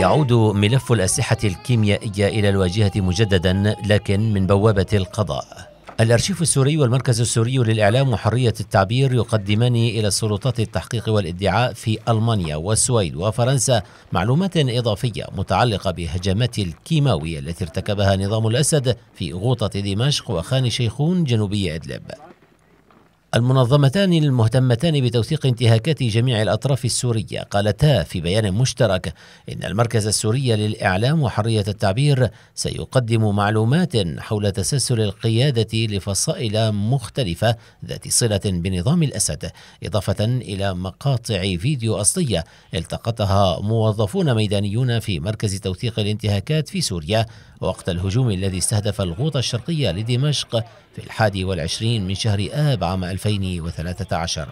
يعود ملف الأسلحة الكيميائية إلى الواجهة مجددا لكن من بوابة القضاء الأرشيف السوري والمركز السوري للإعلام وحرية التعبير يقدمان إلى سلطات التحقيق والادعاء في ألمانيا والسويد وفرنسا معلومات إضافية متعلقة بهجمات الكيماوية التي ارتكبها نظام الأسد في غوطة دمشق وخان شيخون جنوبي إدلب المنظمتان المهتمتان بتوثيق انتهاكات جميع الأطراف السورية قالتا في بيان مشترك إن المركز السوري للإعلام وحرية التعبير سيقدم معلومات حول تسلسل القيادة لفصائل مختلفة ذات صلة بنظام الأسد إضافة إلى مقاطع فيديو أصلية التقطها موظفون ميدانيون في مركز توثيق الانتهاكات في سوريا وقت الهجوم الذي استهدف الغوطة الشرقية لدمشق في الحادي والعشرين من شهر آب عام 2013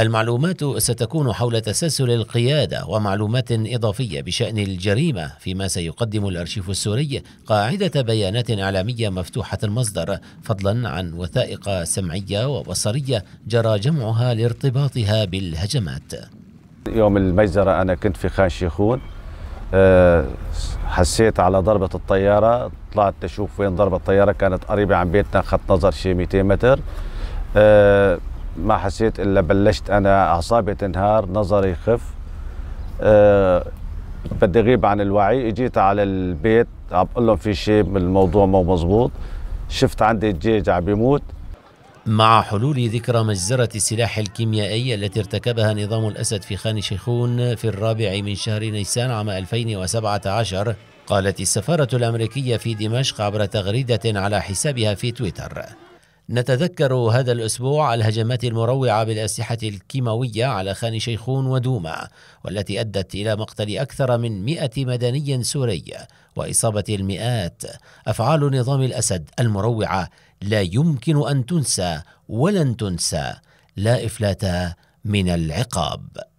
المعلومات ستكون حول تسلسل القيادة ومعلومات إضافية بشأن الجريمة فيما سيقدم الأرشيف السوري قاعدة بيانات إعلامية مفتوحة المصدر فضلا عن وثائق سمعية وبصرية جرى جمعها لارتباطها بالهجمات يوم المجزرة أنا كنت في خان شيخون آه، حسيت على ضربة الطيارة طلعت أشوف وين ضربة الطيارة كانت قريبة عن بيتنا خط نظر شي 200 متر أه ما حسيت إلا بلشت أنا أعصابي تنهار نظري يخف أه بدي غيب عن الوعي اجيت على البيت عم بقول لهم في شيء الموضوع مو مزبوط شفت عندي الدجاج عم بيموت مع حلول ذكرى مجزرة السلاح الكيميائي التي ارتكبها نظام الأسد في خان شيخون في الرابع من شهر نيسان عام 2017 قالت السفارة الأمريكية في دمشق عبر تغريدة على حسابها في تويتر نتذكر هذا الأسبوع الهجمات المروعة بالأسلحة الكيماوية على خان شيخون ودوما والتي أدت إلى مقتل أكثر من مئة مدني سوري وإصابة المئات أفعال نظام الأسد المروعة لا يمكن أن تنسى ولن تنسى لا إفلات من العقاب